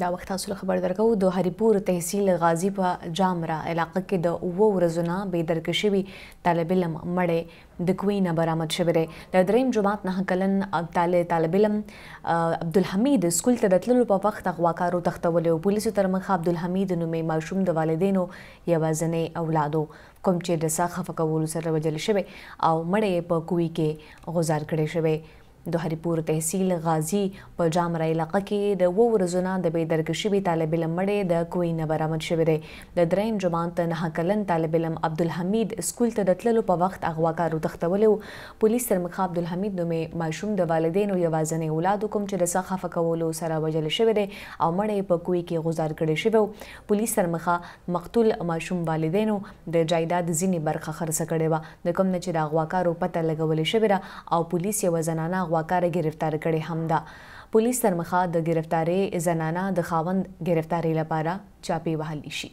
دا وخت تاسو له خبر درکو د هریپور تحصیل غازی په جامرا علاقې کې د اوو ورځونو به درکشوي طالب علم مړې د کوینه برامت شوره د دریم جماعت نه کلن طالب طالب علم عبدالحمید سکول ته دتللو په وخت غواکارو تختولې او پولیسو تر مخه عبدالحمید نومې ماشوم د والدینو یوازنې اولادو کوم چې د ساخه فکولو سره وجل شوه او مړې په کوی کې غزار کړي شوه د هریپور تحصیل غازی په جامرای علاقه کې د وو ورځونه د بې درکشي به طالب علم مړې د کوی نه برامد شوې ده د دریم جماعت نه کلن طالب علم عبدالحمید سکول ته دتللو په وخت اغواکارو تختولو پولیس سر مخ عبدالحمید نومې ماشوم د والدینو یوازنې اولاد کوم چې د سخافه کولو سره وجل شوې ده او مړې په کوی کې غزار کړي شوی پولیس سر مخ مقتول ماشوم والدینو د جایداد ځینی برخه خرڅ کړي و د کوم نه چې د اغواکارو پته لګولې شوې ده او پولیس یو زنانه اغواکار گرفتار کړي هم ده پولیس ترمخه د گرفتاری زنانه د خاوند گرفتاری لپاره چاپی وهلی شي